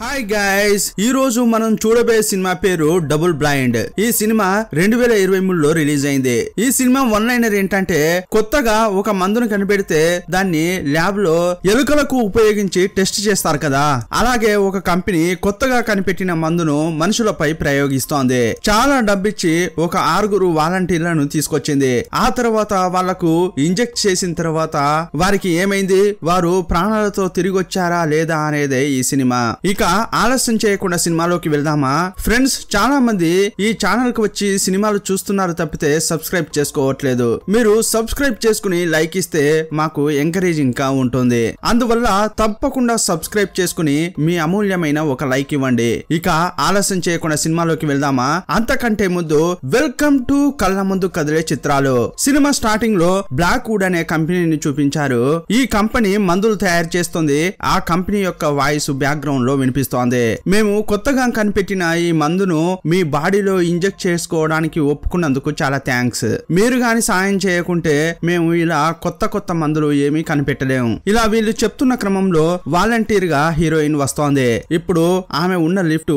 hi guys ఈ రోజు మనం చూడబోయే సినిమా పేరు డబుల్ బ్లైండ్ ఈ సినిమా రెండు వేల ఇరవై మూడులో రిలీజ్ అయింది ఈ సినిమా వన్ లైనర్ ఏంటంటే కొత్తగా ఒక మందును కనిపెడితే దాన్ని ల్యాబ్ లో ఎలుకలకు ఉపయోగించి టెస్ట్ చేస్తారు కదా అలాగే ఒక కంపెనీ కొత్తగా కనిపెట్టిన మందును మనుషులపై ప్రయోగిస్తోంది చాలా డబ్బిచ్చి ఒక ఆరుగురు వాలంటీర్లను తీసుకొచ్చింది ఆ తర్వాత వాళ్లకు ఇంజెక్ట్ చేసిన తర్వాత వారికి ఏమైంది వారు ప్రాణాలతో తిరిగి వచ్చారా లేదా అనేది ఈ సినిమా ఇక ఆలస్యం చేయకుండా సినిమాలోకి వెళ్దామా ఫ్రెండ్స్ చాలా మంది ఈ ఛానల్ కు వచ్చి సినిమాలు చూస్తున్నారు తప్పితే సబ్స్క్రైబ్ చేసుకోవట్లేదు మీరు సబ్స్క్రైబ్ చేసుకుని లైక్ ఇస్తే మాకు ఎంకరేజింగ్ గా ఉంటుంది అందువల్ల తప్పకుండా సబ్స్క్రైబ్ చేసుకుని మీ అమూల్యమైన ఒక లైక్ ఇవ్వండి ఇక ఆలస్యం చేయకుండా సినిమాలోకి వెళ్దామా అంతకంటే ముందు వెల్కమ్ టు కళ్ళ ముందు కదిలే చిత్రాలు సినిమా స్టార్టింగ్ లో బ్లాక్ వుడ్ అనే కంపెనీని చూపించారు ఈ కంపెనీ మందులు తయారు చేస్తుంది ఆ కంపెనీ యొక్క వాయిస్ బ్యాక్ గ్రౌండ్ లో వినిపి కనిపిస్తోంది మేము కొత్తగా కనిపెట్టిన ఈ మందును మీ బాడీలో ఇంజెక్ట్ చేసుకోవడానికి ఒప్పుకున్నందుకు చాలా థ్యాంక్స్ మీరు గాని సాయం చేయకుంటే మేము ఇలా కొత్త కొత్త మందులు ఏమీ కనిపెట్టలేము ఇలా వీళ్ళు చెప్తున్న క్రమంలో వాలంటీర్ గా హీరోయిన్ వస్తోంది ఇప్పుడు ఆమె ఉన్న లిఫ్ట్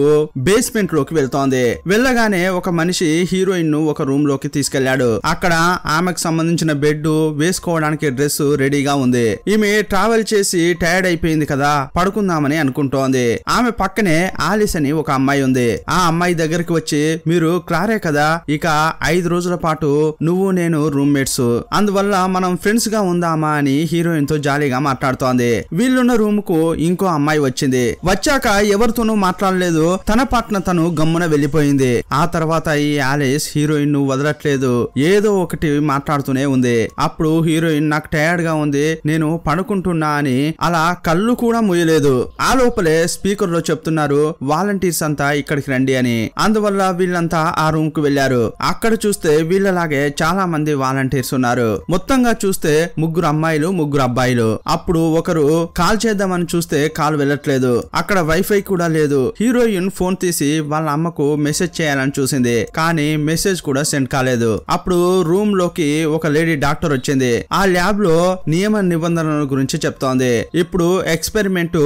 బేస్మెంట్ లోకి వెళ్తోంది వెళ్ళగానే ఒక మనిషి హీరోయిన్ ను ఒక రూమ్ లోకి తీసుకెళ్లాడు అక్కడ ఆమెకు సంబంధించిన బెడ్ వేసుకోవడానికి డ్రెస్ రెడీగా ఉంది ఈమె ట్రావెల్ చేసి టైర్డ్ అయిపోయింది కదా పడుకుందామని అనుకుంటోంది ఆమె పక్కనే ఆలిస్ అని ఒక అమ్మాయి ఉంది ఆ అమ్మాయి దగ్గరికి వచ్చి మీరు క్లారే కదా ఇక ఐదు రోజుల పాటు నువ్వు నేను రూమ్మేట్స్ అందువల్ల మనం ఫ్రెండ్స్ గా ఉందామా అని హీరోయిన్ తో జాలీగా మాట్లాడుతోంది వీళ్ళున్న రూమ్ కు ఇంకో అమ్మాయి వచ్చింది వచ్చాక ఎవరితోనూ మాట్లాడలేదు తన పట్న తను గమ్మున వెళ్లిపోయింది ఆ తర్వాత ఈ ఆలిస్ హీరోయిన్ ను వదలట్లేదు ఏదో ఒకటి మాట్లాడుతూనే ఉంది అప్పుడు హీరోయిన్ నాకు టైర్డ్ గా ఉంది నేను పడుకుంటున్నా అని అలా కళ్ళు కూడా ముయ్యలేదు ఆ లోపలే స్పీక్ స్పీకర్లో చెప్తున్నారు వాలంటీర్స్ అంతా ఇక్కడికి రండి అని అందువల్ల వీళ్ళంతా ఆ రూమ్ కు వెళ్లారు అక్కడ చూస్తే వీళ్ళలాగే చాలా మంది వాలంటీర్స్ ఉన్నారు మొత్తంగా చూస్తే ముగ్గురు అమ్మాయిలు ముగ్గురు అబ్బాయిలు అప్పుడు ఒకరు కాల్ చేద్దామని చూస్తే కాల్ వెళ్ళట్లేదు అక్కడ వైఫై కూడా లేదు హీరోయిన్ ఫోన్ తీసి వాళ్ళ అమ్మకు మెసేజ్ చేయాలని చూసింది కానీ మెసేజ్ కూడా సెండ్ కాలేదు అప్పుడు రూమ్ లోకి ఒక లేడీ డాక్టర్ వచ్చింది ఆ ల్యాబ్ లో నియమ నిబంధనల గురించి చెప్తోంది ఇప్పుడు ఎక్స్పెరిమెంట్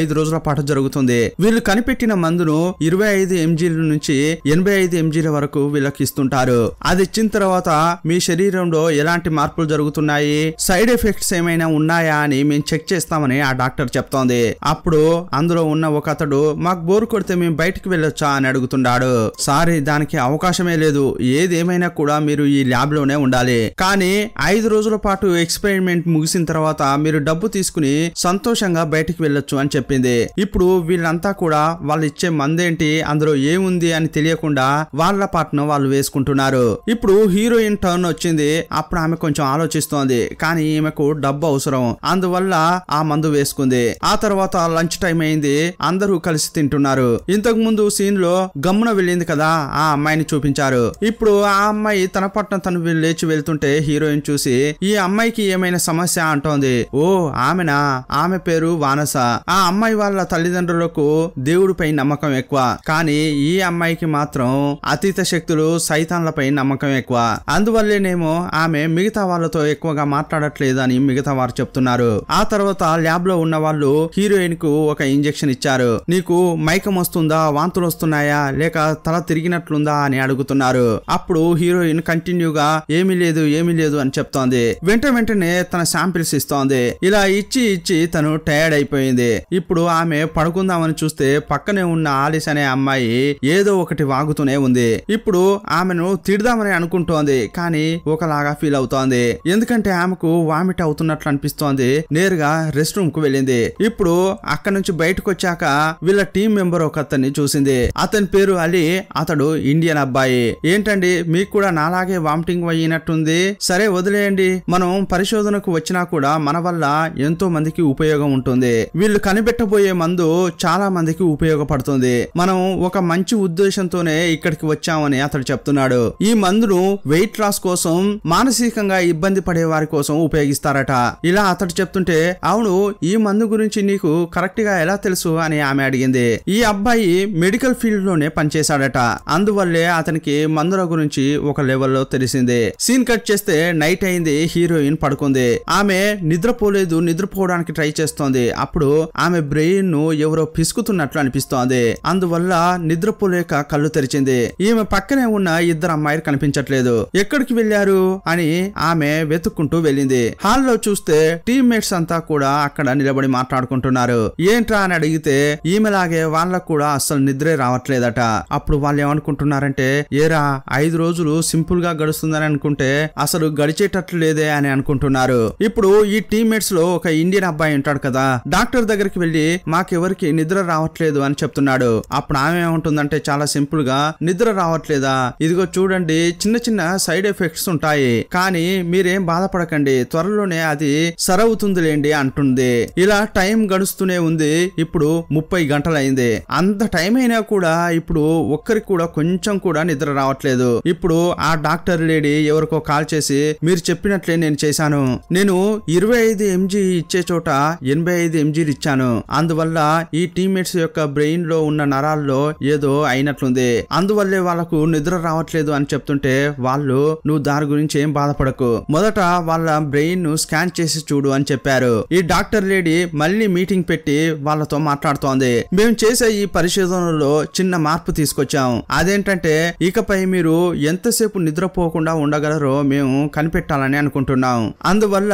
ఐదు రోజుల పాటు జరుగుతుంది జరుగుతుంది వీళ్ళు కనిపెట్టిన మందును ఇరవై ఐదు ఎంజీల నుంచి ఎనభై ఐదు ఎంజీల వరకు వీళ్ళకి ఇస్తుంటారు అది ఇచ్చిన తర్వాత మీ శరీరంలో ఎలాంటి మార్పులు జరుగుతున్నాయి సైడ్ ఎఫెక్ట్స్ ఏమైనా ఉన్నాయా అని మేము చెక్ చేస్తామని ఆ డాక్టర్ చెప్తోంది అప్పుడు అందులో ఉన్న ఒక అతడు మాకు బోర్ కొడితే మేము బయటికి వెళ్ళొచ్చా అని అడుగుతున్నాడు సారీ దానికి అవకాశమే లేదు ఏదేమైనా కూడా మీరు ఈ ల్యాబ్ లోనే ఉండాలి కానీ ఐదు రోజుల పాటు ఎక్స్పెరిమెంట్ ముగిసిన తర్వాత మీరు డబ్బు తీసుకుని సంతోషంగా బయటికి వెళ్ళొచ్చు అని చెప్పింది ఇప్పుడు వీళ్ళంతా కూడా వాళ్ళు ఇచ్చే మందేంటి అందులో ఏముంది అని తెలియకుండా వాళ్ళ పాటను వాళ్ళు వేసుకుంటున్నారు ఇప్పుడు హీరోయిన్ టర్న్ వచ్చింది అప్పుడు ఆమె కొంచెం ఆలోచిస్తోంది కానీ ఈమెకు డబ్బు అవసరం అందువల్ల ఆ మందు వేసుకుంది ఆ తర్వాత లంచ్ టైం అయింది అందరూ కలిసి తింటున్నారు ఇంతకు ముందు సీన్ లో గమ్మున వెళ్ళింది కదా ఆ అమ్మాయిని చూపించారు ఇప్పుడు ఆ అమ్మాయి తన పట్నం తను లేచి వెళ్తుంటే హీరోయిన్ చూసి ఈ అమ్మాయికి ఏమైనా సమస్య అంటోంది ఓ ఆమెనా ఆమె పేరు వానస ఆ అమ్మాయి వాళ్ళ తల్లిదండ్రులు దేవుడి దేవుడిపై నమ్మకం ఎక్కువ కానీ ఈ అమ్మాయికి మాత్రం అతీత శక్తులు సైతాన్లపై నమ్మకం ఎక్కువ అందువల్లేనేమో ఆమె మిగతా వాళ్ళతో ఎక్కువగా మాట్లాడట్లేదు అని మిగతా వారు చెప్తున్నారు ఆ తర్వాత ల్యాబ్ లో ఉన్న వాళ్ళు హీరోయిన్ కు ఒక ఇంజెక్షన్ ఇచ్చారు నీకు మైకం వస్తుందా వాంతులు వస్తున్నాయా లేక తల తిరిగినట్లుందా అని అడుగుతున్నారు అప్పుడు హీరోయిన్ కంటిన్యూగా ఏమీ లేదు ఏమీ లేదు అని చెప్తోంది వెంట వెంటనే తన శాంపిల్స్ ఇస్తోంది ఇలా ఇచ్చి ఇచ్చి తను టైర్డ్ అయిపోయింది ఇప్పుడు ఆమె పడుకుంది తీసుకుందామని చూస్తే పక్కనే ఉన్న ఆలిస్ అనే అమ్మాయి ఏదో ఒకటి వాగుతూనే ఉంది ఇప్పుడు ఆమెను తిడదామని అనుకుంటోంది కానీ ఒకలాగా ఫీల్ అవుతోంది ఎందుకంటే ఆమెకు వామిట్ అవుతున్నట్లు అనిపిస్తోంది నేరుగా రెస్ట్ రూమ్ కు వెళ్ళింది ఇప్పుడు అక్కడ నుంచి బయటకు వచ్చాక వీళ్ళ టీం మెంబర్ ఒక అతన్ని చూసింది అతని పేరు అలీ అతడు ఇండియన్ అబ్బాయి ఏంటండి మీకు కూడా నాలాగే వామిటింగ్ అయినట్టుంది సరే వదిలేయండి మనం పరిశోధనకు వచ్చినా కూడా మన వల్ల ఎంతో మందికి ఉపయోగం ఉంటుంది వీళ్ళు కనిపెట్టబోయే మందు చాలా మందికి ఉపయోగపడుతుంది మనం ఒక మంచి ఉద్దేశంతోనే ఇక్కడికి వచ్చామని అతడు చెప్తున్నాడు ఈ మందును వెయిట్ లాస్ కోసం మానసికంగా ఇబ్బంది పడే వారి కోసం ఉపయోగిస్తారట ఇలా అతడు చెప్తుంటే అవును ఈ మందు గురించి నీకు కరెక్ట్ గా ఎలా తెలుసు అని ఆమె అడిగింది ఈ అబ్బాయి మెడికల్ ఫీల్డ్ లోనే పనిచేశాడట అందువల్లే అతనికి మందుల గురించి ఒక లెవెల్లో తెలిసింది సీన్ కట్ చేస్తే నైట్ అయింది హీరోయిన్ పడుకుంది ఆమె నిద్రపోలేదు నిద్రపోవడానికి ట్రై చేస్తోంది అప్పుడు ఆమె బ్రెయిన్ ను ఎవరు ఎవరో పిసుకుతున్నట్లు అనిపిస్తోంది అందువల్ల నిద్రపోలేక కళ్ళు తెరిచింది ఈమె పక్కనే ఉన్న ఇద్దరు అమ్మాయిలు కనిపించట్లేదు ఎక్కడికి వెళ్లారు అని ఆమె వెతుక్కుంటూ వెళ్ళింది లో చూస్తే టీమ్మేట్స్ అంతా కూడా అక్కడ నిలబడి మాట్లాడుకుంటున్నారు ఏంట్రా అని అడిగితే ఈమెలాగే వాళ్ళకు కూడా అస్సలు నిద్రే రావట్లేదట అప్పుడు వాళ్ళు ఏమనుకుంటున్నారంటే ఏరా ఐదు రోజులు సింపుల్ గా గడుస్తుందని అనుకుంటే అసలు గడిచేటట్లు లేదే అని అనుకుంటున్నారు ఇప్పుడు ఈ టీమ్మేట్స్ లో ఒక ఇండియన్ అబ్బాయి ఉంటాడు కదా డాక్టర్ దగ్గరికి వెళ్లి మాకెవరికి నిద్ర రావట్లేదు అని చెప్తున్నాడు అప్పుడు ఆమె ఏమంటుందంటే చాలా సింపుల్ గా నిద్ర రావట్లేదా ఇదిగో చూడండి చిన్న చిన్న సైడ్ ఎఫెక్ట్స్ ఉంటాయి కానీ మీరేం బాధపడకండి త్వరలోనే అది సరవుతుందిలేండి అంటుంది ఇలా టైం గడుస్తూనే ఉంది ఇప్పుడు ముప్పై గంటలైంది అంత టైం అయినా కూడా ఇప్పుడు ఒక్కరికి కూడా కొంచెం కూడా నిద్ర రావట్లేదు ఇప్పుడు ఆ డాక్టర్ లేడీ ఎవరికో కాల్ చేసి మీరు చెప్పినట్లే నేను చేశాను నేను ఇరవై ఐదు ఎంజీ ఇచ్చే చోట ఎనభై ఐదు ఎంజీలు ఇచ్చాను అందువల్ల ఈ టీమ్మేట్స్ యొక్క బ్రెయిన్ లో ఉన్న నరాల్లో ఏదో అయినట్లుంది అందువల్లే వాళ్ళకు నిద్ర రావట్లేదు అని చెప్తుంటే వాళ్ళు నువ్వు దాని గురించి ఏం బాధపడకు మొదట వాళ్ళ బ్రెయిన్ ను స్కాన్ చేసి చూడు అని చెప్పారు ఈ డాక్టర్ లేడీ మళ్ళీ మీటింగ్ పెట్టి వాళ్ళతో మాట్లాడుతోంది మేము చేసే ఈ పరిశోధనలో చిన్న మార్పు తీసుకొచ్చాం అదేంటంటే ఇకపై మీరు ఎంతసేపు నిద్రపోకుండా ఉండగలరో మేము కనిపెట్టాలని అనుకుంటున్నాం అందువల్ల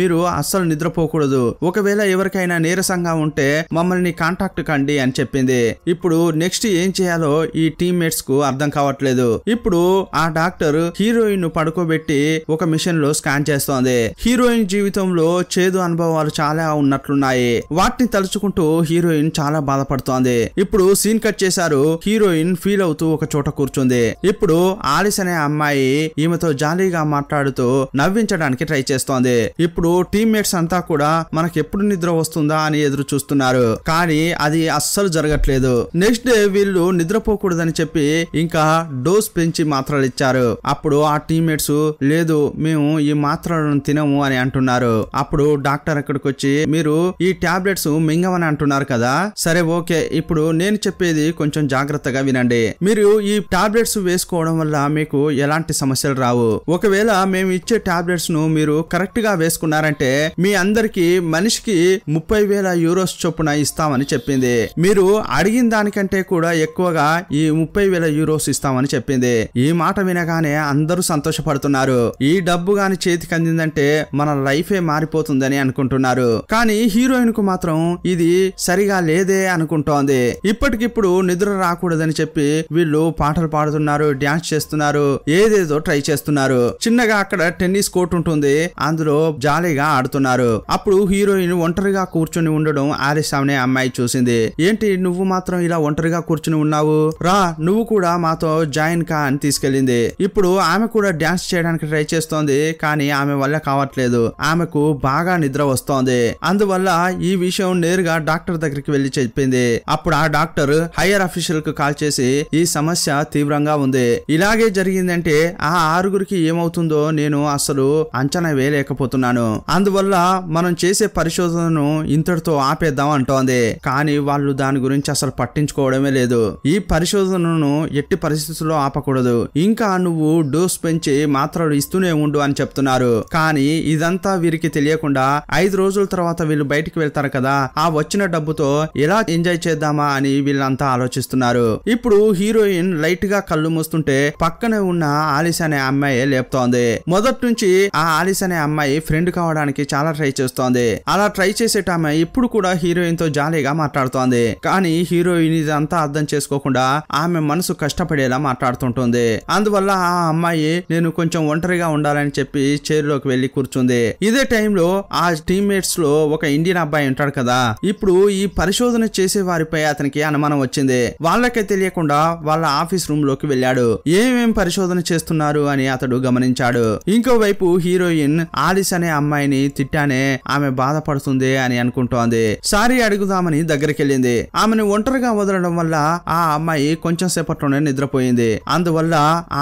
మీరు అస్సలు నిద్రపోకూడదు ఒకవేళ ఎవరికైనా నీరసంగా ఉంటే మమ్మల్ని కాన్ కాంటాక్ట్ కండి అని చెప్పింది ఇప్పుడు నెక్స్ట్ ఏం చేయాలో ఈ టీమ్మేట్స్ కు అర్థం కావట్లేదు ఇప్పుడు ఆ డాక్టర్ హీరోయిన్ ను పడుకోబెట్టి ఒక మిషన్ లో స్కాన్ చేస్తోంది హీరోయిన్ జీవితంలో చేదు అనుభవాలు చాలా ఉన్నట్లున్నాయి వాటిని తలుచుకుంటూ హీరోయిన్ చాలా బాధపడుతోంది ఇప్పుడు సీన్ కట్ చేశారు హీరోయిన్ ఫీల్ అవుతూ ఒక చోట కూర్చుంది ఇప్పుడు ఆలిస్ అనే అమ్మాయి ఈమెతో జాలీగా మాట్లాడుతూ నవ్వించడానికి ట్రై చేస్తోంది ఇప్పుడు టీమ్మేట్స్ అంతా కూడా మనకి ఎప్పుడు నిద్ర వస్తుందా అని ఎదురు చూస్తున్నారు కానీ అది అస్సలు జరగట్లేదు నెక్స్ట్ డే వీళ్ళు నిద్రపోకూడదని చెప్పి ఇంకా డోస్ పెంచి మాత్రలు ఇచ్చారు అప్పుడు ఆ టీమేట్స్ లేదు మేము ఈ మాత్రలను తినము అని అంటున్నారు అప్పుడు డాక్టర్ అక్కడికి వచ్చి మీరు ఈ టాబ్లెట్స్ మింగమని అంటున్నారు కదా సరే ఓకే ఇప్పుడు నేను చెప్పేది కొంచెం జాగ్రత్తగా వినండి మీరు ఈ టాబ్లెట్స్ వేసుకోవడం వల్ల మీకు ఎలాంటి సమస్యలు రావు ఒకవేళ మేము ఇచ్చే టాబ్లెట్స్ ను మీరు కరెక్ట్ గా వేసుకున్నారంటే మీ అందరికి మనిషికి ముప్పై వేల యూరోస్ చొప్పున ఇస్తామని చెప్పింది మీరు అడిగిన దానికంటే కూడా ఎక్కువగా ఈ ముప్పై వేల యూరోస్ ఇస్తామని చెప్పింది ఈ మాట వినగానే అందరూ సంతోషపడుతున్నారు ఈ డబ్బు గాని చేతికి అందిందంటే మన లైఫే మారిపోతుందని అనుకుంటున్నారు కానీ హీరోయిన్ కు మాత్రం ఇది సరిగా లేదే అనుకుంటోంది ఇప్పటికిప్పుడు నిద్ర రాకూడదని చెప్పి వీళ్ళు పాటలు పాడుతున్నారు డాన్స్ చేస్తున్నారు ఏదేదో ట్రై చేస్తున్నారు చిన్నగా అక్కడ టెన్నిస్ కోర్ట్ ఉంటుంది అందులో జాలీగా ఆడుతున్నారు అప్పుడు హీరోయిన్ ఒంటరిగా కూర్చొని ఉండడం ఆలిస్ అమ్మాయి చూసింది ఏంటి నువ్వు మాత్రం ఇలా ఒంటరిగా కూర్చుని ఉన్నావు రా నువ్వు కూడా మాతో జాయిన్ కా అని తీసుకెళ్ళింది ఇప్పుడు ఆమె కూడా డాన్స్ చేయడానికి ట్రై చేస్తోంది కానీ ఆమె వల్ల కావట్లేదు ఆమెకు బాగా నిద్ర వస్తోంది అందువల్ల ఈ విషయం నేరుగా డాక్టర్ దగ్గరికి వెళ్లి చెప్పింది అప్పుడు ఆ డాక్టర్ హైయర్ అఫీషియల్ కు కాల్ చేసి ఈ సమస్య తీవ్రంగా ఉంది ఇలాగే జరిగిందంటే ఆ ఆరుగురికి ఏమవుతుందో నేను అసలు అంచనా వేయలేకపోతున్నాను అందువల్ల మనం చేసే పరిశోధనను ఇంతటితో ఆపేద్దాం అంటోంది కానీ వాళ్ళు దాని గురించి అసలు పట్టించుకోవడమే లేదు ఈ పరిశోధనను ఎట్టి పరిస్థితుల్లో ఆపకూడదు ఇంకా నువ్వు డోస్ పెంచి మాత్రలు ఇస్తూనే ఉండు అని చెప్తున్నారు కానీ ఇదంతా వీరికి తెలియకుండా ఐదు రోజుల తర్వాత వీళ్ళు బయటికి వెళ్తారు కదా ఆ వచ్చిన డబ్బుతో ఎలా ఎంజాయ్ చేద్దామా అని వీళ్ళంతా ఆలోచిస్తున్నారు ఇప్పుడు హీరోయిన్ లైట్ గా కళ్ళు మూస్తుంటే పక్కనే ఉన్న ఆలిస్ అనే అమ్మాయి లేపుతోంది మొదటి నుంచి ఆ ఆలిస్ అనే అమ్మాయి ఫ్రెండ్ కావడానికి చాలా ట్రై చేస్తోంది అలా ట్రై చేసేట ఇప్పుడు కూడా హీరోయిన్ తో జాలీగా గా మాట్లాడుతోంది కానీ హీరోయిన్ ఇదంతా అర్థం చేసుకోకుండా ఆమె మనసు కష్టపడేలా మాట్లాడుతుంటుంది అందువల్ల ఆ అమ్మాయి నేను కొంచెం ఒంటరిగా ఉండాలని చెప్పి చైర్లోకి వెళ్లి కూర్చుంది ఇదే టైంలో ఆ టీమ్మేట్స్ లో ఒక ఇండియన్ అబ్బాయి ఉంటాడు కదా ఇప్పుడు ఈ పరిశోధన చేసే వారిపై అతనికి అనుమానం వచ్చింది వాళ్ళకే తెలియకుండా వాళ్ళ ఆఫీస్ రూమ్ లోకి వెళ్ళాడు ఏమేం పరిశోధన చేస్తున్నారు అని అతడు గమనించాడు ఇంకోవైపు హీరోయిన్ ఆలిస్ అనే అమ్మాయిని తిట్టానే ఆమె బాధపడుతుంది అని అనుకుంటోంది సారీ అడుగుదామని దగ్గరికి వెళ్ళింది ఆమెను ఒంటరిగా వదలడం వల్ల ఆ అమ్మాయి కొంచెం సేపట్లోనే నిద్రపోయింది అందువల్ల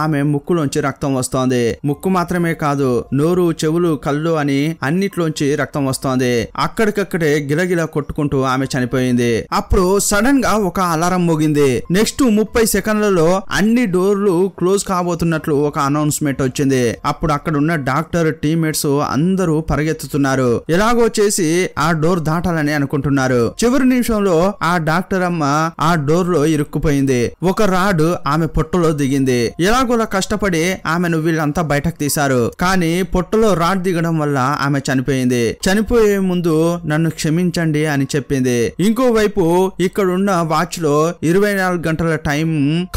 ఆమె ముక్కులోంచి రక్తం వస్తోంది ముక్కు మాత్రమే కాదు నోరు చెవులు కళ్ళు అని అన్నిట్లోంచి రక్తం వస్తోంది అక్కడికక్కడే గిలగిల కొట్టుకుంటూ ఆమె చనిపోయింది అప్పుడు సడన్ గా ఒక అలారం మోగింది నెక్స్ట్ ముప్పై సెకండ్లలో అన్ని డోర్లు క్లోజ్ కాబోతున్నట్లు ఒక అనౌన్స్మెంట్ వచ్చింది అప్పుడు అక్కడ ఉన్న డాక్టర్ టీమేట్స్ అందరూ పరిగెత్తుతున్నారు ఎలాగో చేసి ఆ డోర్ దాటాలని అనుకుంటున్నారు చివరి నిమిషంలో ఆ డాక్టర్ అమ్మ ఆ డోర్ లో ఇరుక్కుపోయింది ఒక రాడ్ ఆమె పొట్టలో దిగింది ఎలాగోలా కష్టపడి ఆమెను వీళ్ళంతా బయటకు తీశారు కానీ పొట్టలో రాడ్ దిగడం వల్ల ఆమె చనిపోయింది చనిపోయే ముందు నన్ను క్షమించండి అని చెప్పింది ఇంకోవైపు ఇక్కడున్న వాచ్ లో ఇరవై నాలుగు గంటల టైం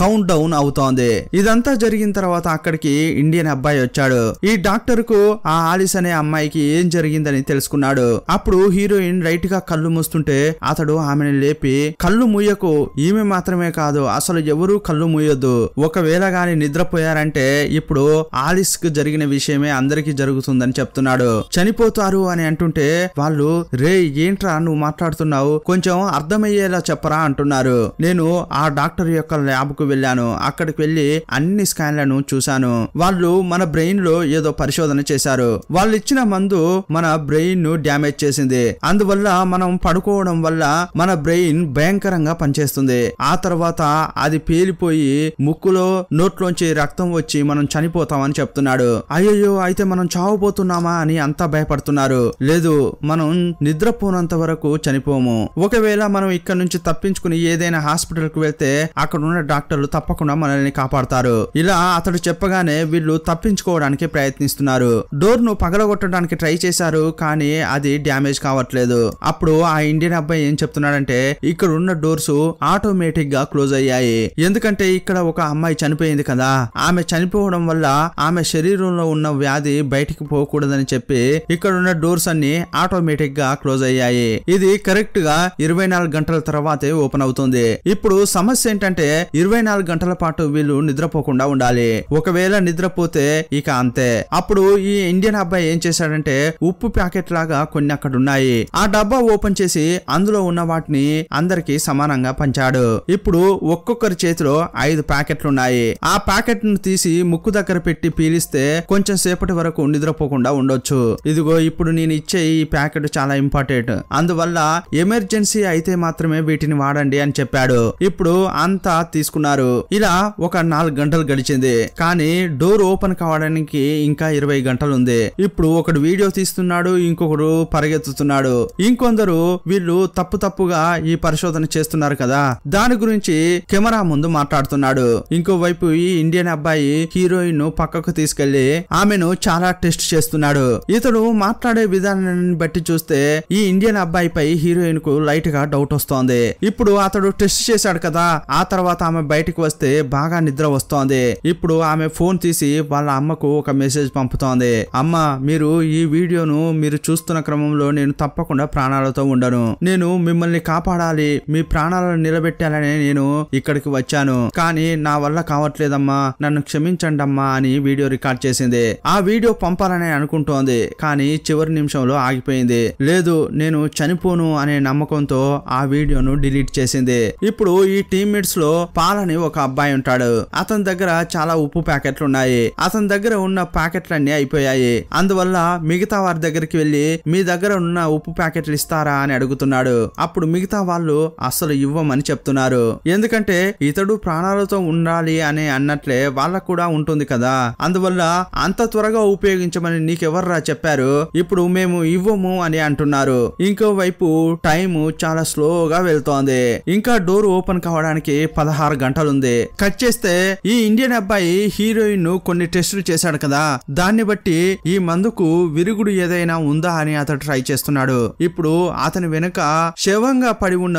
కౌంట్ డౌన్ అవుతోంది ఇదంతా జరిగిన తర్వాత అక్కడికి ఇండియన్ అబ్బాయి వచ్చాడు ఈ డాక్టర్ కు ఆ ఆలిస్ అనే అమ్మాయికి ఏం జరిగిందని తెలుసుకున్నాడు అప్పుడు హీరోయిన్ రైట్ గా కళ్ళు మూస్తుంటే అతడు అతడు ఆమెను లేపి కళ్ళు మూయకు ఈమె మాత్రమే కాదు అసలు ఎవరూ కళ్ళు మూయొద్దు ఒకవేళ గాని నిద్రపోయారంటే ఇప్పుడు ఆలిస్ కు జరిగిన విషయమే అందరికీ జరుగుతుందని చెప్తున్నాడు చనిపోతారు అని అంటుంటే వాళ్ళు రే ఏంట్రా నువ్వు మాట్లాడుతున్నావు కొంచెం అర్థమయ్యేలా చెప్పరా అంటున్నారు నేను ఆ డాక్టర్ యొక్క ల్యాబ్ కు వెళ్ళాను అక్కడికి వెళ్ళి అన్ని స్కాన్లను చూశాను వాళ్ళు మన బ్రెయిన్ లో ఏదో పరిశోధన చేశారు వాళ్ళు ఇచ్చిన మందు మన బ్రెయిన్ ను డ్యామేజ్ చేసింది అందువల్ల మనం పడుకోవడం వల్ల మన బ్రెయిన్ భయంకరంగా పనిచేస్తుంది ఆ తర్వాత అది పేలిపోయి ముక్కులో నోట్లోంచి రక్తం వచ్చి మనం చనిపోతామని చెప్తున్నాడు అయ్యయ్యో అయితే మనం చావుపోతున్నామా అని అంతా భయపడుతున్నారు లేదు మనం నిద్రపోనంత వరకు చనిపోము ఒకవేళ మనం ఇక్కడ నుంచి తప్పించుకుని ఏదైనా హాస్పిటల్ కు వెళ్తే అక్కడ ఉన్న డాక్టర్లు తప్పకుండా మనల్ని కాపాడుతారు ఇలా అతడు చెప్పగానే వీళ్ళు తప్పించుకోవడానికి ప్రయత్నిస్తున్నారు డోర్ ను పగలగొట్టడానికి ట్రై చేశారు కానీ అది డ్యామేజ్ కావట్లేదు అప్పుడు ఆ ఇండియన్ అబ్బాయి ఏం చెప్తున్నాడంటే ఇక్కడ ఉన్న డోర్స్ ఆటోమేటిక్ గా క్లోజ్ అయ్యాయి ఎందుకంటే ఇక్కడ ఒక అమ్మాయి చనిపోయింది కదా ఆమె చనిపోవడం వల్ల ఆమె శరీరంలో ఉన్న వ్యాధి బయటికి పోకూడదని చెప్పి ఇక్కడ ఉన్న డోర్స్ అన్ని ఆటోమేటిక్ గా క్లోజ్ అయ్యాయి ఇది కరెక్ట్ గా ఇరవై నాలుగు గంటల తర్వాతే ఓపెన్ అవుతుంది ఇప్పుడు సమస్య ఏంటంటే ఇరవై నాలుగు గంటల పాటు వీళ్ళు నిద్రపోకుండా ఉండాలి ఒకవేళ నిద్రపోతే ఇక అంతే అప్పుడు ఈ ఇండియన్ అబ్బాయి ఏం చేశాడంటే ఉప్పు ప్యాకెట్ లాగా కొన్ని అక్కడ ఉన్నాయి ఆ డబ్బా ఓపెన్ చేసి అందులో ఉన్న వాటిని అందరికీ సమానంగా పంచాడు ఇప్పుడు ఒక్కొక్కరి చేతిలో ఐదు ప్యాకెట్లున్నాయి ఆ ప్యాకెట్ ను తీసి ముక్కు దగ్గర పెట్టి పీలిస్తే కొంచెం సేపటి వరకు నిద్రపోకుండా ఉండొచ్చు ఇదిగో ఇప్పుడు నేను ఇచ్చే ఈ ప్యాకెట్ చాలా ఇంపార్టెంట్ అందువల్ల ఎమర్జెన్సీ అయితే మాత్రమే వీటిని వాడండి అని చెప్పాడు ఇప్పుడు అంతా తీసుకున్నారు ఇలా ఒక నాలుగు గంటలు గడిచింది కానీ డోర్ ఓపెన్ కావడానికి ఇంకా ఇరవై గంటలు ఉంది ఇప్పుడు ఒకడు వీడియో తీస్తున్నాడు ఇంకొకడు పరిగెత్తుతున్నాడు ఇంకొందరు వీళ్ళు తప్ప తప్పు తప్పుగా ఈ పరిశోధన చేస్తున్నారు కదా దాని గురించి కెమెరా ముందు మాట్లాడుతున్నాడు ఇంకోవైపు ఈ ఇండియన్ అబ్బాయి హీరోయిన్ ను పక్కకు తీసుకెళ్లి ఆమెను చాలా టెస్ట్ చేస్తున్నాడు ఇతడు మాట్లాడే విధానాన్ని బట్టి చూస్తే ఈ ఇండియన్ అబ్బాయి పై హీరోయిన్ కు లైట్ గా డౌట్ వస్తోంది ఇప్పుడు అతడు టెస్ట్ చేశాడు కదా ఆ తర్వాత ఆమె బయటకు వస్తే బాగా నిద్ర వస్తోంది ఇప్పుడు ఆమె ఫోన్ తీసి వాళ్ళ అమ్మకు ఒక మెసేజ్ పంపుతోంది అమ్మ మీరు ఈ వీడియోను మీరు చూస్తున్న క్రమంలో నేను తప్పకుండా ప్రాణాలతో ఉండను నేను మిమ్మల్ని కాపాడాలి మీ ప్రాణాలను నిలబెట్టాలని నేను ఇక్కడికి వచ్చాను కానీ నా వల్ల కావట్లేదమ్మా నన్ను క్షమించండి అమ్మా అని వీడియో రికార్డ్ చేసింది ఆ వీడియో పంపాలని అనుకుంటోంది కానీ చివరి నిమిషంలో ఆగిపోయింది లేదు నేను చనిపోను అనే నమ్మకంతో ఆ వీడియోను డిలీట్ చేసింది ఇప్పుడు ఈ టీమ్మేట్స్ లో పాలని ఒక అబ్బాయి ఉంటాడు అతని దగ్గర చాలా ఉప్పు ప్యాకెట్లు ఉన్నాయి అతని దగ్గర ఉన్న ప్యాకెట్లన్నీ అయిపోయాయి అందువల్ల మిగతా వారి దగ్గరికి వెళ్ళి మీ దగ్గర ఉన్న ఉప్పు ప్యాకెట్లు ఇస్తారా అని అడుగుతున్నాడు అప్పుడు మిగతా వాళ్ళు అస్సలు ఇవ్వమని చెప్తున్నారు ఎందుకంటే ఇతడు ప్రాణాలతో ఉండాలి అని అన్నట్లే వాళ్ళకు కూడా ఉంటుంది కదా అందువల్ల అంత త్వరగా ఉపయోగించమని నీకెవర్రా చెప్పారు ఇప్పుడు మేము ఇవ్వము అని అంటున్నారు ఇంకోవైపు టైము చాలా స్లోగా వెళ్తోంది ఇంకా డోర్ ఓపెన్ కావడానికి పదహారు గంటలుంది కట్ చేస్తే ఈ ఇండియన్ అబ్బాయి హీరోయిన్ ను కొన్ని టెస్టులు చేశాడు కదా దాన్ని బట్టి ఈ మందుకు విరుగుడు ఏదైనా ఉందా అని అతడు ట్రై చేస్తున్నాడు ఇప్పుడు అతని వెనుక శవంగా పడి ఉన్న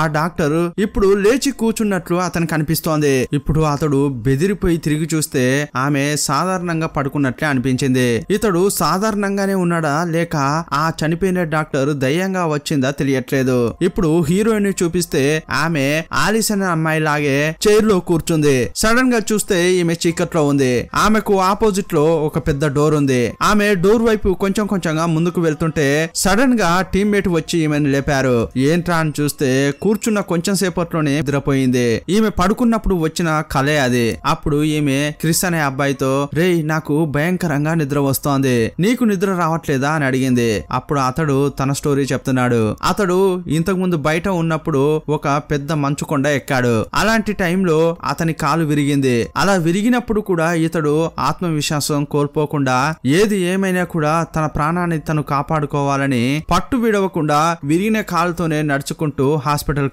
ఆ డాక్టర్ ఇప్పుడు లేచి కూర్చున్నట్లు అతను కనిపిస్తోంది ఇప్పుడు అతడు బెదిరిపోయి తిరిగి చూస్తే ఆమె సాధారణంగా పడుకున్నట్లే అనిపించింది ఇతడు సాధారణంగానే ఉన్నాడా లేక ఆ చనిపోయిన డాక్టర్ దయ్యంగా వచ్చిందా తెలియట్లేదు ఇప్పుడు హీరోయిన్ చూపిస్తే ఆమె ఆలిసిన అమ్మాయి లాగే చైర్ లో కూర్చుంది సడన్ గా చూస్తే ఈమె చీకట్లో ఉంది ఆమెకు ఆపోజిట్ లో ఒక పెద్ద డోర్ ఉంది ఆమె డోర్ వైపు కొంచెం కొంచెంగా ముందుకు వెళ్తుంటే సడన్ గా టీమ్మేట్ వచ్చి ఈమెను లేపారు ఏంట్రా అని చూస్తే కూర్చున్న కొంచెం సేపట్లోనే నిద్రపోయింది ఈమె పడుకున్నప్పుడు వచ్చిన కలే అదే అప్పుడు ఈమె క్రిస్ అనే అబ్బాయితో రే నాకు భయంకరంగా నిద్ర వస్తోంది నీకు నిద్ర రావట్లేదా అని అడిగింది అప్పుడు అతడు తన స్టోరీ చెప్తున్నాడు అతడు ఇంతకుముందు బయట ఉన్నప్పుడు ఒక పెద్ద మంచు కొండ ఎక్కాడు అలాంటి టైంలో అతని కాలు విరిగింది అలా విరిగినప్పుడు కూడా ఇతడు ఆత్మవిశ్వాసం కోల్పోకుండా ఏది ఏమైనా కూడా తన ప్రాణాన్ని తను కాపాడుకోవాలని పట్టు విడవకుండా విరిగిన కాలు ప్రాణాలతోనే నడుచుకుంటూ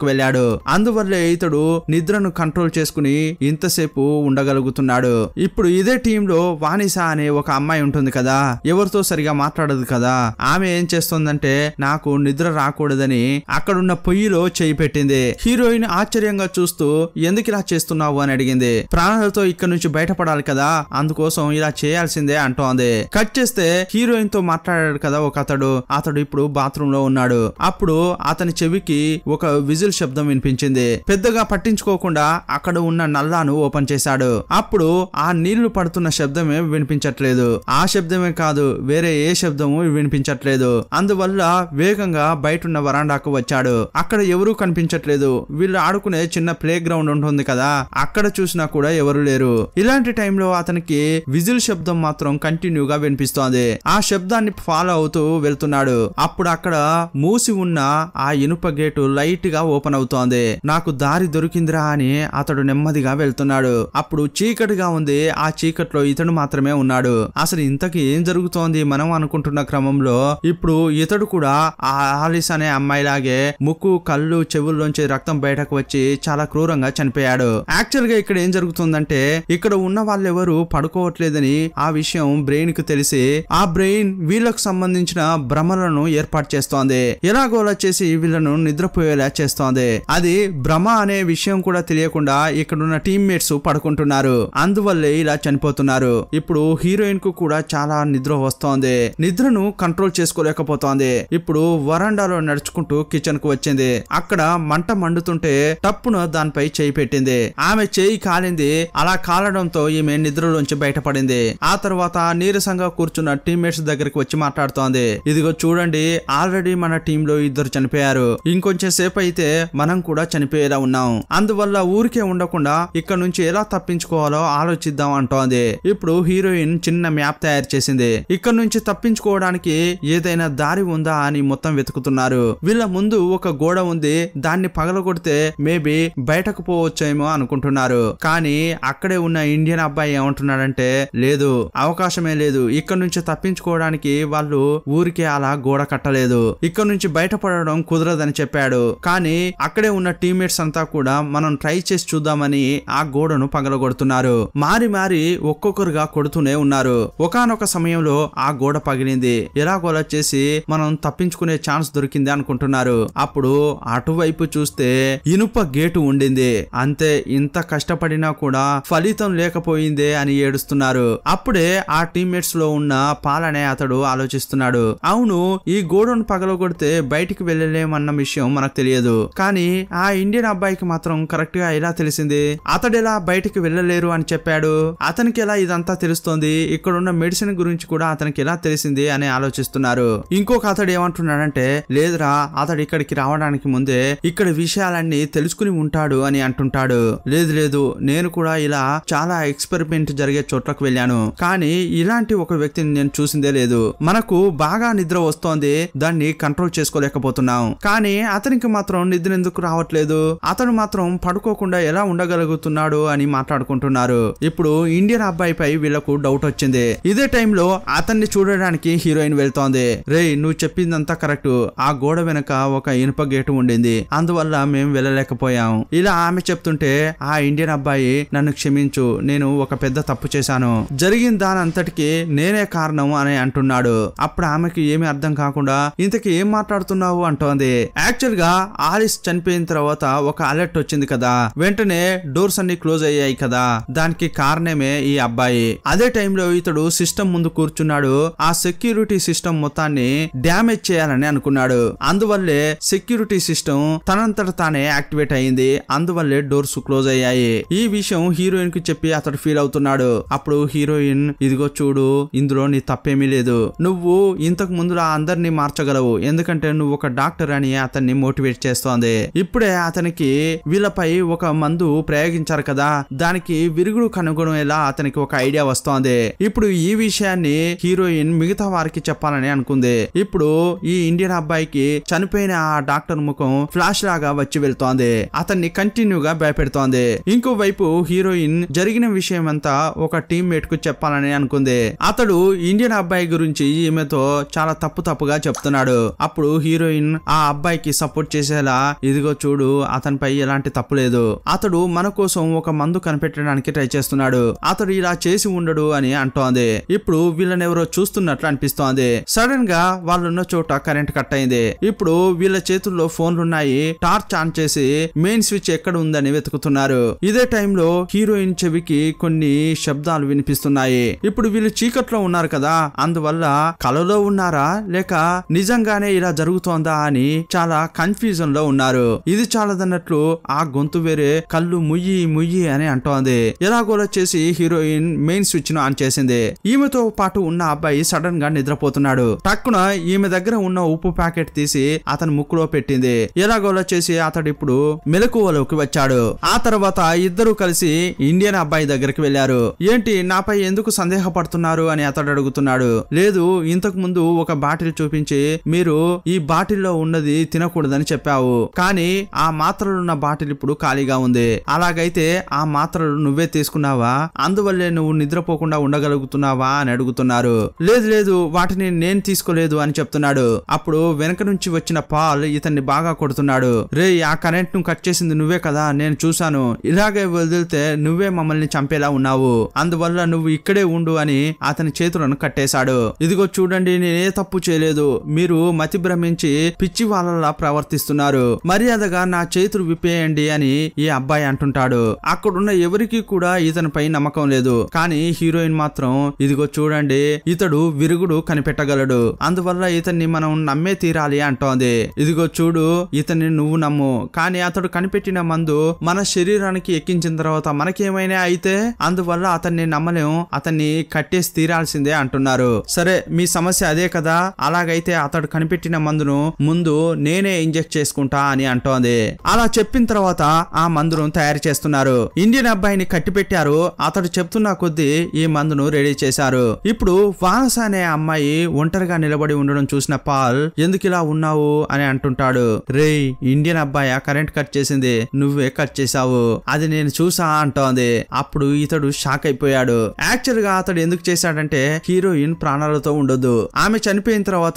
కు వెళ్లాడు అందువల్లే ఇతడు నిద్రను కంట్రోల్ చేసుకుని ఇంతసేపు ఉండగలుగుతున్నాడు ఇప్పుడు ఇదే లో వానిస అనే ఒక అమ్మాయి ఉంటుంది కదా ఎవరితో సరిగా మాట్లాడదు కదా ఆమె ఏం చేస్తుందంటే నాకు నిద్ర రాకూడదని అక్కడున్న పొయ్యిలో చేయి పెట్టింది హీరోయిన్ ఆశ్చర్యంగా చూస్తూ ఎందుకు ఇలా చేస్తున్నావు అని అడిగింది ప్రాణాలతో ఇక్కడ నుంచి బయటపడాలి కదా అందుకోసం ఇలా చేయాల్సిందే అంటోంది కట్ చేస్తే హీరోయిన్ తో మాట్లాడాడు కదా ఒక అతడు అతడు ఇప్పుడు బాత్రూమ్ లో ఉన్నాడు అప్పుడు అతని చెవికి ఒక విజిల్ శబ్దం వినిపించింది పెద్దగా పట్టించుకోకుండా అక్కడ ఉన్న నల్లాను ఓపెన్ చేశాడు అప్పుడు ఆ నీళ్లు పడుతున్న శబ్దమే వినిపించట్లేదు ఆ శబ్దమే కాదు వేరే ఏ శబ్దము వినిపించట్లేదు అందువల్ల వేగంగా బయటున్న వరాండాకు వచ్చాడు అక్కడ ఎవరూ కనిపించట్లేదు వీళ్ళు ఆడుకునే చిన్న ప్లే గ్రౌండ్ ఉంటుంది కదా అక్కడ చూసినా కూడా ఎవరు లేరు ఇలాంటి టైంలో అతనికి విజిల్ శబ్దం మాత్రం కంటిన్యూగా వినిపిస్తోంది ఆ శబ్దాన్ని ఫాలో అవుతూ వెళ్తున్నాడు అప్పుడు అక్కడ మూసి ఉన్న ఆ ఇనుప గేటు లైట్ గా ఓపెన్ అవుతోంది నాకు దారి దొరికిందిరా అని అతడు నెమ్మదిగా వెళ్తున్నాడు అప్పుడు చీకటిగా ఉంది ఆ చీకట్లో ఇతడు మాత్రమే ఉన్నాడు అసలు ఇంతకీ ఏం జరుగుతోంది మనం అనుకుంటున్న క్రమంలో ఇప్పుడు ఇతడు కూడా ఆ ఆలిస్ అనే అమ్మాయిలాగే ముక్కు కళ్ళు చెవుల్లోంచి రక్తం బయటకు వచ్చి చాలా క్రూరంగా చనిపోయాడు యాక్చువల్ గా ఇక్కడ ఏం జరుగుతుందంటే ఇక్కడ ఉన్న వాళ్ళెవరు పడుకోవట్లేదని ఆ విషయం బ్రెయిన్ కు తెలిసి ఆ బ్రెయిన్ వీళ్ళకు సంబంధించిన భ్రమలను ఏర్పాటు చేస్తోంది ఎలాగోలా చేసి వీళ్ళను నిద్రపోయేలా చేస్తోంది అది భ్రమ అనే విషయం కూడా తెలియకుండా ఇక్కడున్న మేట్స్ పడుకుంటున్నారు అందువల్లే ఇలా చనిపోతున్నారు ఇప్పుడు హీరోయిన్ కు కూడా చాలా నిద్ర వస్తోంది నిద్రను కంట్రోల్ చేసుకోలేకపోతోంది ఇప్పుడు వరండాలో నడుచుకుంటూ కిచెన్ కు వచ్చింది అక్కడ మంట మండుతుంటే టప్పున దానిపై చేయి పెట్టింది ఆమె చేయి కాలింది అలా కాలడంతో ఈమె నిద్రలోంచి బయటపడింది ఆ తర్వాత నీరసంగా కూర్చున్న మేట్స్ దగ్గరికి వచ్చి మాట్లాడుతోంది ఇదిగో చూడండి ఆల్రెడీ మన లో ఇద్దరు చనిపోయింది చనిపోయారు ఇంకొంచెం సేపు అయితే మనం కూడా చనిపోయేలా ఉన్నాం అందువల్ల ఊరికే ఉండకుండా ఇక్కడ నుంచి ఎలా తప్పించుకోవాలో ఆలోచిద్దాం అంటోంది ఇప్పుడు హీరోయిన్ చిన్న మ్యాప్ తయారు చేసింది ఇక్కడ నుంచి తప్పించుకోవడానికి ఏదైనా దారి ఉందా అని మొత్తం వెతుకుతున్నారు వీళ్ళ ముందు ఒక గోడ ఉంది దాన్ని పగలగొడితే మేబీ బయటకు పోవచ్చేమో అనుకుంటున్నారు కానీ అక్కడే ఉన్న ఇండియన్ అబ్బాయి ఏమంటున్నాడంటే లేదు అవకాశమే లేదు ఇక్కడ నుంచి తప్పించుకోవడానికి వాళ్ళు ఊరికే అలా గోడ కట్టలేదు ఇక్కడ నుంచి బయటపడడం కుదరదని చెప్పాడు కానీ అక్కడే ఉన్న టీమ్మేట్స్ అంతా కూడా మనం ట్రై చేసి చూద్దామని ఆ గోడను పగలగొడుతున్నారు మారి మారి ఒక్కొక్కరుగా కొడుతూనే ఉన్నారు ఒకనొక సమయంలో ఆ గోడ పగిలింది ఎలాగోలా చేసి మనం తప్పించుకునే ఛాన్స్ దొరికింది అనుకుంటున్నారు అప్పుడు అటువైపు చూస్తే ఇనుప గేటు ఉండింది అంతే ఇంత కష్టపడినా కూడా ఫలితం లేకపోయిందే అని ఏడుస్తున్నారు అప్పుడే ఆ టీమ్మేట్స్ లో ఉన్న పాలనే అతడు ఆలోచిస్తున్నాడు అవును ఈ గోడను పగలగొడితే బయటికి వెళ్ళే అన్న విషయం మనకు తెలియదు కానీ ఆ ఇండియన్ అబ్బాయికి మాత్రం కరెక్ట్ గా ఇలా తెలిసింది అతడు ఇలా బయటికి వెళ్ళలేరు అని చెప్పాడు అతనికి ఎలా ఇదంతా తెలుస్తోంది ఇక్కడ ఉన్న మెడిసిన్ గురించి కూడా అతనికి ఎలా తెలిసింది అని ఆలోచిస్తున్నారు ఇంకొక అతడు ఏమంటున్నాడంటే లేదురా అతడు ఇక్కడికి రావడానికి ముందే ఇక్కడ విషయాలన్నీ తెలుసుకుని ఉంటాడు అని అంటుంటాడు లేదు లేదు నేను కూడా ఇలా చాలా ఎక్స్పెరిమెంట్ జరిగే చోట్లకు వెళ్ళాను కానీ ఇలాంటి ఒక వ్యక్తిని నేను చూసిందే లేదు మనకు బాగా నిద్ర వస్తోంది దాన్ని కంట్రోల్ చేసుకోలేకపోతున్నాం అనుకుంటాం కానీ అతనికి మాత్రం నిద్ర ఎందుకు రావట్లేదు అతను మాత్రం పడుకోకుండా ఎలా ఉండగలుగుతున్నాడు అని మాట్లాడుకుంటున్నారు ఇప్పుడు ఇండియన్ అబ్బాయిపై వీళ్లకు డౌట్ వచ్చింది ఇదే టైంలో అతన్ని చూడడానికి హీరోయిన్ వెళ్తోంది రే నువ్వు చెప్పిందంతా కరెక్ట్ ఆ గోడ వెనక ఒక ఇనుప గేటు ఉండింది అందువల్ల మేము వెళ్ళలేకపోయాం ఇలా ఆమె చెప్తుంటే ఆ ఇండియన్ అబ్బాయి నన్ను క్షమించు నేను ఒక పెద్ద తప్పు చేశాను జరిగిన దానంతటికి నేనే కారణం అని అంటున్నాడు అప్పుడు ఆమెకి ఏమి అర్థం కాకుండా ఇంతకి ఏం మాట్లాడుతున్నావు అంటో ఉంది యాక్చువల్ గా ఆలిస్ చనిపోయిన తర్వాత ఒక అలర్ట్ వచ్చింది కదా వెంటనే డోర్స్ అన్ని క్లోజ్ అయ్యాయి కదా దానికి కారణమే ఈ అబ్బాయి అదే టైంలో ఇతడు సిస్టమ్ ముందు కూర్చున్నాడు ఆ సెక్యూరిటీ సిస్టమ్ మొత్తాన్ని డ్యామేజ్ చేయాలని అనుకున్నాడు అందువల్లే సెక్యూరిటీ సిస్టమ్ తనంతట తానే యాక్టివేట్ అయింది అందువల్లే డోర్స్ క్లోజ్ అయ్యాయి ఈ విషయం హీరోయిన్ కి చెప్పి అతడు ఫీల్ అవుతున్నాడు అప్పుడు హీరోయిన్ ఇదిగో చూడు ఇందులో నీ తప్పేమీ లేదు నువ్వు ఇంతకు ముందు అందరినీ మార్చగలవు ఎందుకంటే నువ్వు ఒక డాక్టర్ డాక్టర్ అని అతన్ని మోటివేట్ చేస్తోంది ఇప్పుడే అతనికి వీళ్ళపై ఒక మందు ప్రయోగించారు కదా దానికి విరుగుడు కనుగొనేలా అతనికి ఒక ఐడియా వస్తోంది ఇప్పుడు ఈ విషయాన్ని హీరోయిన్ మిగతా వారికి చెప్పాలని అనుకుంది ఇప్పుడు ఈ ఇండియన్ అబ్బాయికి చనిపోయిన ఆ డాక్టర్ ముఖం ఫ్లాష్ లాగా వచ్చి వెళ్తోంది అతన్ని కంటిన్యూగా భయపెడుతోంది ఇంకోవైపు హీరోయిన్ జరిగిన విషయం అంతా ఒక టీమ్ మేట్ కు చెప్పాలని అనుకుంది అతడు ఇండియన్ అబ్బాయి గురించి ఈమెతో చాలా తప్పు తప్పుగా చెప్తున్నాడు అప్పుడు హీరోయిన్ ఆ అబ్బాయికి సపోర్ట్ చేసేలా ఇదిగో చూడు అతనిపై ఎలాంటి తప్పు లేదు అతడు మన కోసం ఒక మందు కనిపెట్టడానికి ట్రై చేస్తున్నాడు అతడు ఇలా చేసి ఉండడు అని అంటోంది ఇప్పుడు వీళ్ళనెవరో చూస్తున్నట్లు అనిపిస్తోంది సడన్ గా వాళ్ళున్న చోట కరెంట్ కట్ అయింది ఇప్పుడు వీళ్ళ చేతుల్లో ఫోన్లున్నాయి టార్చ్ ఆన్ చేసి మెయిన్ స్విచ్ ఎక్కడ ఉందని వెతుకుతున్నారు ఇదే టైంలో హీరోయిన్ చెవికి కొన్ని శబ్దాలు వినిపిస్తున్నాయి ఇప్పుడు వీళ్ళు చీకట్లో ఉన్నారు కదా అందువల్ల కలలో ఉన్నారా లేక నిజంగానే ఇలా జరుగుతోందా అని కానీ చాలా కన్ఫ్యూజన్ లో ఉన్నారు ఇది చాలదన్నట్లు ఆ గొంతు వేరే కళ్ళు ముయ్యి ముయ్యి అని అంటోంది ఎలాగోలా చేసి హీరోయిన్ మెయిన్ స్విచ్ ను ఆన్ చేసింది ఈమెతో పాటు ఉన్న అబ్బాయి సడన్ గా నిద్రపోతున్నాడు టక్కున ఈమె దగ్గర ఉన్న ఉప్పు ప్యాకెట్ తీసి అతని ముక్కులో పెట్టింది ఎలాగోలా చేసి అతడు ఇప్పుడు మెలకువలోకి వచ్చాడు ఆ తర్వాత ఇద్దరు కలిసి ఇండియన్ అబ్బాయి దగ్గరికి వెళ్లారు ఏంటి నాపై ఎందుకు సందేహ పడుతున్నారు అని అతడు అడుగుతున్నాడు లేదు ఇంతకు ముందు ఒక బాటిల్ చూపించి మీరు ఈ బాటిల్లో ఉన్నది తినకూడదని చెప్పావు కానీ ఆ మాత్రలున్న బాటిల్ ఇప్పుడు ఖాళీగా ఉంది అలాగైతే ఆ మాత్రలు నువ్వే తీసుకున్నావా అందువల్లే నువ్వు నిద్రపోకుండా ఉండగలుగుతున్నావా అని అడుగుతున్నారు లేదు లేదు వాటిని నేను తీసుకోలేదు అని చెప్తున్నాడు అప్పుడు వెనక నుంచి వచ్చిన పాల్ ఇతన్ని బాగా కొడుతున్నాడు రే ఆ కరెంట్ ను కట్ చేసింది నువ్వే కదా నేను చూశాను ఇలాగే వదిలితే నువ్వే మమ్మల్ని చంపేలా ఉన్నావు అందువల్ల నువ్వు ఇక్కడే ఉండు అని అతని చేతులను కట్టేశాడు ఇదిగో చూడండి నేనే తప్పు చేయలేదు మీరు మతి భ్రమించి పిచ్చి వాళ్ళలా ప్రవర్తిస్తున్నారు మర్యాదగా నా చేతులు విప్పేయండి అని ఈ అబ్బాయి అంటుంటాడు అక్కడున్న ఎవరికి కూడా ఇతనిపై నమ్మకం లేదు కానీ హీరోయిన్ మాత్రం ఇదిగో చూడండి ఇతడు విరుగుడు కనిపెట్టగలడు అందువల్ల ఇతన్ని మనం నమ్మే తీరాలి అంటోంది ఇదిగో చూడు ఇతన్ని నువ్వు నమ్ము కానీ అతడు కనిపెట్టిన మందు మన శరీరానికి ఎక్కించిన తర్వాత మనకేమైనా అయితే అందువల్ల అతన్ని నమ్మలేం అతన్ని కట్టేసి తీరాల్సిందే అంటున్నారు సరే మీ సమస్య అదే కదా అలాగైతే అతడు కనిపెట్టిన మందును ముందు మందు నేనే ఇంజెక్ట్ చేసుకుంటా అని అంటోంది అలా చెప్పిన తర్వాత ఆ మందును తయారు చేస్తున్నారు ఇండియన్ అబ్బాయిని కట్టి పెట్టారు అతడు చెప్తున్న కొద్దీ ఈ మందును రెడీ చేశారు ఇప్పుడు వానస అనే అమ్మాయి ఒంటరిగా నిలబడి ఉండడం చూసిన పాల్ ఎందుకు ఇలా ఉన్నావు అని అంటుంటాడు రే ఇండియన్ అబ్బాయి కరెంట్ కట్ చేసింది నువ్వే కట్ చేశావు అది నేను చూసా అంటోంది అప్పుడు ఇతడు షాక్ అయిపోయాడు యాక్చువల్ గా అతడు ఎందుకు చేశాడంటే హీరోయిన్ ప్రాణాలతో ఉండొద్దు ఆమె చనిపోయిన తర్వాత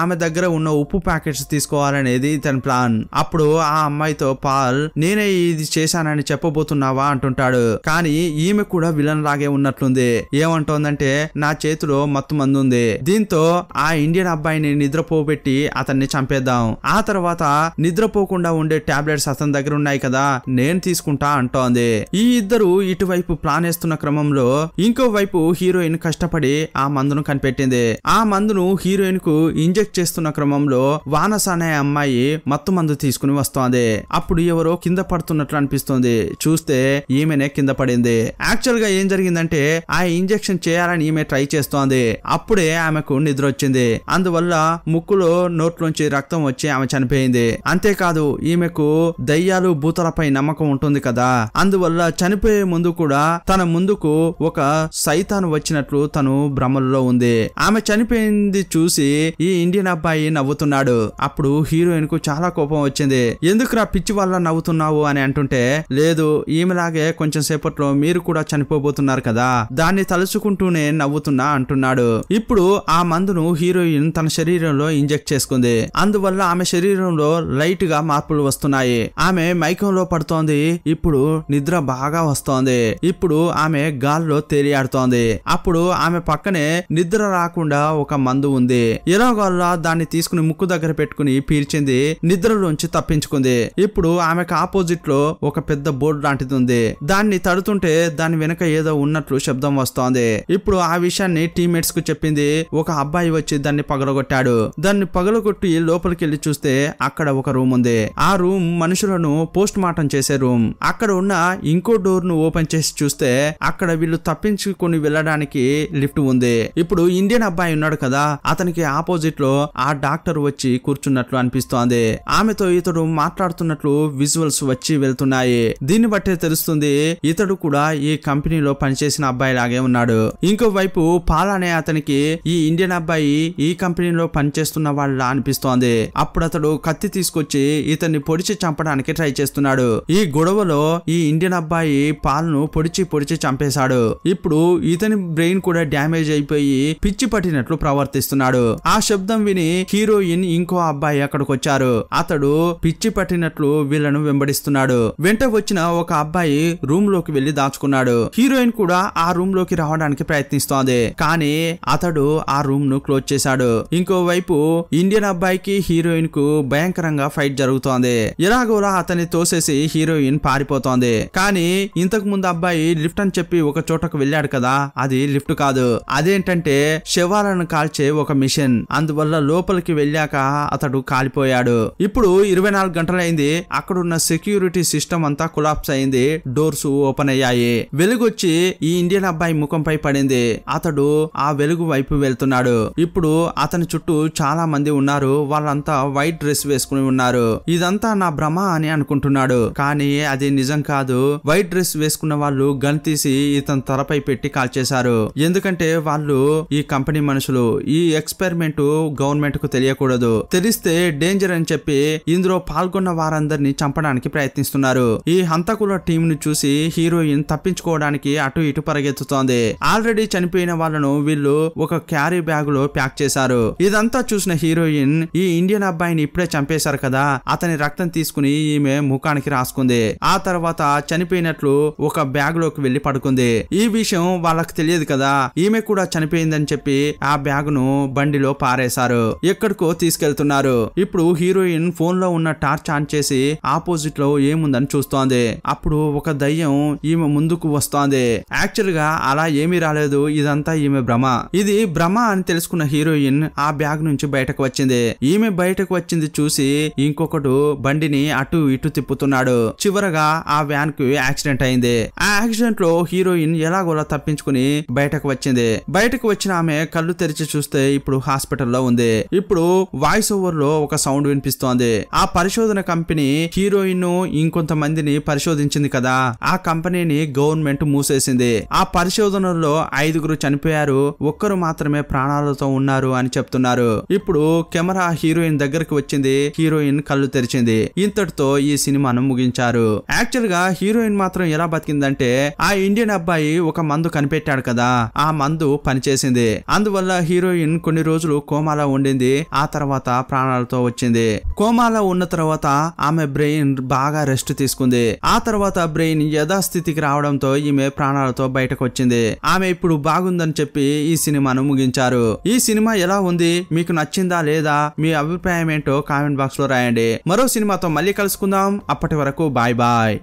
ఆమె దగ్గర ఉన్న ఉప్పు ప్యాకెట్స్ తీసుకోవాలనేది తన ప్లాన్ అప్పుడు ఆ అమ్మాయితో పాల్ నేనే ఇది చేశానని చెప్పబోతున్నావా అంటుంటాడు కానీ ఈమె కూడా విలన్ లాగే ఉన్నట్లుంది ఏమంటోందంటే నా చేతిలో మత్తు మందు ఉంది దీంతో ఆ ఇండియన్ అబ్బాయిని నిద్రపోబెట్టి అతన్ని చంపేద్దాం ఆ తర్వాత నిద్రపోకుండా ఉండే టాబ్లెట్స్ అతని దగ్గర ఉన్నాయి కదా నేను తీసుకుంటా అంటోంది ఈ ఇద్దరు ఇటువైపు ప్లాన్ వేస్తున్న క్రమంలో ఇంకోవైపు హీరోయిన్ కష్టపడి ఆ మందును కనిపెట్టింది ఆ మందును హీరోయిన్ కు ఇంజెక్ట్ చేస్తున్న క్రమంలో వాన మానస్ అనే అమ్మాయి మత్తు మందు తీసుకుని వస్తోంది అప్పుడు ఎవరో కింద పడుతున్నట్లు అనిపిస్తుంది చూస్తే ఈమెనే కింద పడింది యాక్చువల్ గా ఏం జరిగిందంటే ఆ ఇంజెక్షన్ చేయాలని ఈమె ట్రై చేస్తోంది అప్పుడే ఆమెకు నిద్ర వచ్చింది అందువల్ల ముక్కులో నోట్లోంచి రక్తం వచ్చి ఆమె చనిపోయింది అంతేకాదు ఈమెకు దయ్యాలు భూతలపై నమ్మకం ఉంటుంది కదా అందువల్ల చనిపోయే ముందు కూడా తన ముందుకు ఒక సైతాను వచ్చినట్లు తను భ్రమలో ఉంది ఆమె చనిపోయింది చూసి ఈ ఇండియన్ అబ్బాయి నవ్వుతున్నాడు అప్పుడు హీరోయిన్ కు చాలా కోపం వచ్చింది ఎందుకురా పిచ్చి వల్ల నవ్వుతున్నావు అని అంటుంటే లేదు ఈమెలాగే కొంచెం సేపట్లో మీరు కూడా చనిపోబోతున్నారు కదా దాన్ని తలుచుకుంటూనే నవ్వుతున్నా అంటున్నాడు ఇప్పుడు ఆ మందును హీరోయిన్ తన శరీరంలో ఇంజెక్ట్ చేసుకుంది అందువల్ల ఆమె శరీరంలో లైట్ గా మార్పులు వస్తున్నాయి ఆమె మైకంలో పడుతోంది ఇప్పుడు నిద్ర బాగా వస్తోంది ఇప్పుడు ఆమె గాల్లో తేలియాడుతోంది అప్పుడు ఆమె పక్కనే నిద్ర రాకుండా ఒక మందు ఉంది ఎలాగోలా దాన్ని తీసుకుని ముక్కు దగ్గర పెట్టుకుని పెట్టుకుని పీల్చింది నిద్రలోంచి తప్పించుకుంది ఇప్పుడు ఆమెకు ఆపోజిట్ లో ఒక పెద్ద బోర్డు లాంటిది ఉంది దాన్ని తడుతుంటే దాని వెనక ఏదో ఉన్నట్లు శబ్దం వస్తోంది ఇప్పుడు ఆ విషయాన్ని టీమేట్స్ కు చెప్పింది ఒక అబ్బాయి వచ్చి దాన్ని పగలగొట్టాడు దాన్ని పగలగొట్టి లోపలికి వెళ్లి చూస్తే అక్కడ ఒక రూమ్ ఉంది ఆ రూమ్ మనుషులను పోస్ట్ మార్టం చేసే రూమ్ అక్కడ ఉన్న ఇంకో డోర్ ను ఓపెన్ చేసి చూస్తే అక్కడ వీళ్ళు తప్పించుకుని వెళ్ళడానికి లిఫ్ట్ ఉంది ఇప్పుడు ఇండియన్ అబ్బాయి ఉన్నాడు కదా అతనికి ఆపోజిట్ లో ఆ డాక్టర్ వచ్చి కూర్చుని చూస్తున్నట్లు అనిపిస్తోంది ఆమెతో ఇతడు మాట్లాడుతున్నట్లు విజువల్స్ వచ్చి వెళ్తున్నాయి దీన్ని బట్టే తెలుస్తుంది ఇతడు కూడా ఈ కంపెనీలో పనిచేసిన అబ్బాయి లాగే ఉన్నాడు ఇంకోవైపు పాల్ అనే అతనికి ఈ ఇండియన్ అబ్బాయి ఈ కంపెనీలో పనిచేస్తున్న వాళ్ళ అనిపిస్తోంది అప్పుడు అతడు కత్తి తీసుకొచ్చి ఇతన్ని పొడిచి చంపడానికి ట్రై చేస్తున్నాడు ఈ గొడవలో ఈ ఇండియన్ అబ్బాయి పాల్ ను పొడిచి పొడిచి చంపేశాడు ఇప్పుడు ఇతని బ్రెయిన్ కూడా డ్యామేజ్ అయిపోయి పిచ్చి పట్టినట్లు ప్రవర్తిస్తున్నాడు ఆ శబ్దం విని హీరోయిన్ ఇంకో అబ్బాయి అక్కడికి వచ్చారు అతడు పిచ్చి పట్టినట్లు వీళ్ళను వెంబడిస్తున్నాడు వెంట వచ్చిన ఒక అబ్బాయి రూమ్ లోకి వెళ్లి దాచుకున్నాడు హీరోయిన్ కూడా ఆ రూమ్ లోకి రావడానికి ప్రయత్నిస్తోంది కానీ అతడు ఆ రూమ్ ను క్లోజ్ చేశాడు ఇంకోవైపు ఇండియన్ అబ్బాయికి హీరోయిన్ కు భయంకరంగా ఫైట్ జరుగుతోంది ఎలాగోలా అతన్ని తోసేసి హీరోయిన్ పారిపోతోంది కానీ ఇంతకు ముందు అబ్బాయి లిఫ్ట్ అని చెప్పి ఒక చోటకు వెళ్ళాడు కదా అది లిఫ్ట్ కాదు అదేంటంటే శవాలను కాల్చే ఒక మిషన్ అందువల్ల లోపలికి వెళ్ళాక అతడు కాలిపోయాడు ఇప్పుడు ఇరవై నాలుగు గంటలైంది అక్కడ ఉన్న సెక్యూరిటీ సిస్టమ్ అంతా కొలాప్స్ అయింది డోర్స్ ఓపెన్ అయ్యాయి వెలుగొచ్చి ఈ ఇండియన్ అబ్బాయి ముఖంపై పడింది అతడు ఆ వెలుగు వైపు వెళ్తున్నాడు ఇప్పుడు అతని చుట్టూ చాలా మంది ఉన్నారు వాళ్ళంతా వైట్ డ్రెస్ వేసుకుని ఉన్నారు ఇదంతా నా భ్రమ అని అనుకుంటున్నాడు కానీ అది నిజం కాదు వైట్ డ్రెస్ వేసుకున్న వాళ్ళు గన్ తీసి ఇతని తలపై పెట్టి కాల్చేశారు ఎందుకంటే వాళ్ళు ఈ కంపెనీ మనుషులు ఈ ఎక్స్పెరిమెంట్ గవర్నమెంట్ కు తెలియకూడదు తెలిసి బెదిరిస్తే డేంజర్ అని చెప్పి ఇందులో పాల్గొన్న వారందరినీ చంపడానికి ప్రయత్నిస్తున్నారు ఈ హంతకుల టీం ను చూసి హీరోయిన్ తప్పించుకోవడానికి అటు ఇటు పరిగెత్తుతోంది ఆల్రెడీ చనిపోయిన వాళ్ళను వీళ్ళు ఒక క్యారీ బ్యాగ్ లో ప్యాక్ చేశారు ఇదంతా చూసిన హీరోయిన్ ఈ ఇండియన్ అబ్బాయిని ఇప్పుడే చంపేశారు కదా అతని రక్తం తీసుకుని ఈమె ముఖానికి రాసుకుంది ఆ తర్వాత చనిపోయినట్లు ఒక బ్యాగ్ లోకి వెళ్లి పడుకుంది ఈ విషయం వాళ్ళకి తెలియదు కదా ఈమె కూడా చనిపోయిందని చెప్పి ఆ బ్యాగ్ ను బండిలో పారేశారు ఎక్కడికో తీసుకెళ్తున్నారు ఉన్నారు ఇప్పుడు హీరోయిన్ ఫోన్ లో ఉన్న టార్చ్ ఆన్ చేసి ఆపోజిట్ లో ఏముందని చూస్తోంది అప్పుడు ఒక దయ్యం ఈమె ముందుకు వస్తోంది యాక్చువల్ గా అలా ఏమీ రాలేదు ఇదంతా ఈమె భ్రమ ఇది భ్రమ అని తెలుసుకున్న హీరోయిన్ ఆ బ్యాగ్ నుంచి బయటకు వచ్చింది ఈమె బయటకు వచ్చింది చూసి ఇంకొకడు బండిని అటు ఇటు తిప్పుతున్నాడు చివరగా ఆ వ్యాన్ కు యాక్సిడెంట్ అయింది ఆ యాక్సిడెంట్ లో హీరోయిన్ ఎలాగోలా తప్పించుకుని బయటకు వచ్చింది బయటకు వచ్చిన ఆమె కళ్ళు తెరిచి చూస్తే ఇప్పుడు హాస్పిటల్లో ఉంది ఇప్పుడు వాయిస్ ఓవర్ లో ఒక సౌండ్ వినిపిస్తోంది ఆ పరిశోధన కంపెనీ హీరోయిన్ ఇంకొంతమందిని పరిశోధించింది కదా ఆ కంపెనీని గవర్నమెంట్ మూసేసింది ఆ పరిశోధనలో ఐదుగురు చనిపోయారు ఒక్కరు మాత్రమే ప్రాణాలతో ఉన్నారు అని చెప్తున్నారు ఇప్పుడు కెమెరా హీరోయిన్ దగ్గరకు వచ్చింది హీరోయిన్ కళ్ళు తెరిచింది ఇంతటితో ఈ సినిమాను ముగించారు యాక్చువల్ గా హీరోయిన్ మాత్రం ఎలా బతికిందంటే ఆ ఇండియన్ అబ్బాయి ఒక మందు కనిపెట్టాడు కదా ఆ మందు పనిచేసింది అందువల్ల హీరోయిన్ కొన్ని రోజులు కోమాలో ఉండింది ఆ తర్వాత ప్రాణాలతో వచ్చింది కోమాలో ఉన్న తర్వాత ఆమె బ్రెయిన్ బాగా రెస్ట్ తీసుకుంది ఆ తర్వాత బ్రెయిన్ యథాస్థితికి రావడంతో ఈమె ప్రాణాలతో బయటకు వచ్చింది ఆమె ఇప్పుడు బాగుందని చెప్పి ఈ సినిమాను ముగించారు ఈ సినిమా ఎలా ఉంది మీకు నచ్చిందా లేదా మీ అభిప్రాయం ఏంటో కామెంట్ బాక్స్ లో రాయండి మరో సినిమాతో మళ్ళీ కలుసుకుందాం అప్పటి వరకు బాయ్ బాయ్